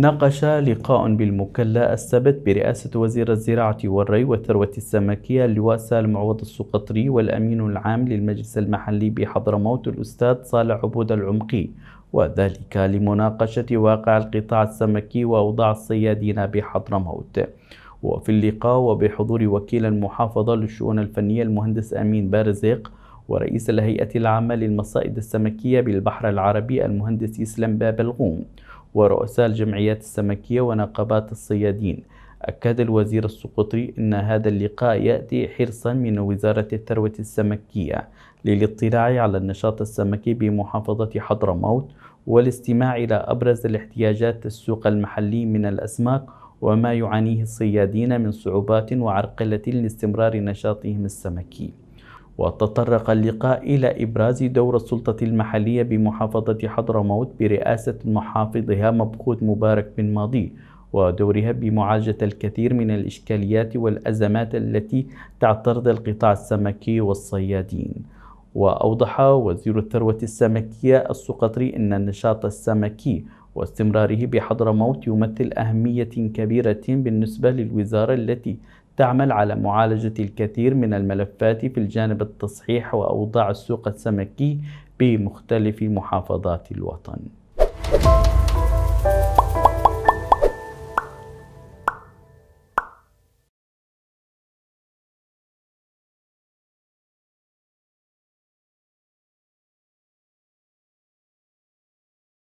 ناقش لقاء بالمكلا السبت برئاسة وزير الزراعة والري والثروة السمكية اللواء سالم عوض السقطري والأمين العام للمجلس المحلي بحضرموت الأستاذ صالح عبود العمقي وذلك لمناقشة واقع القطاع السمكي وأوضاع الصيادين بحضرموت وفي اللقاء وبحضور وكيل المحافظة للشؤون الفنية المهندس أمين بارزيق ورئيس الهيئة العامة للمصائد السمكية بالبحر العربي المهندس إسلام باب الغوم ورؤساء الجمعيات السمكية ونقابات الصيادين أكد الوزير السقطي أن هذا اللقاء يأتي حرصا من وزارة الثروة السمكية للاطلاع على النشاط السمكي بمحافظة حضرموت والاستماع إلى أبرز الاحتياجات السوق المحلي من الأسماك وما يعانيه الصيادين من صعوبات وعرقلة لاستمرار نشاطهم السمكي وتطرق اللقاء إلى إبراز دور السلطة المحلية بمحافظة حضرموت برئاسة محافظها مبخوت مبارك بن ماضي ودورها بمعالجة الكثير من الإشكاليات والأزمات التي تعترض القطاع السمكي والصيادين وأوضح وزير الثروة السمكية السقطري أن النشاط السمكي واستمراره بحضرموت يمثل أهمية كبيرة بالنسبة للوزارة التي تعمل على معالجة الكثير من الملفات في الجانب التصحيح وأوضاع السوق السمكي بمختلف محافظات الوطن.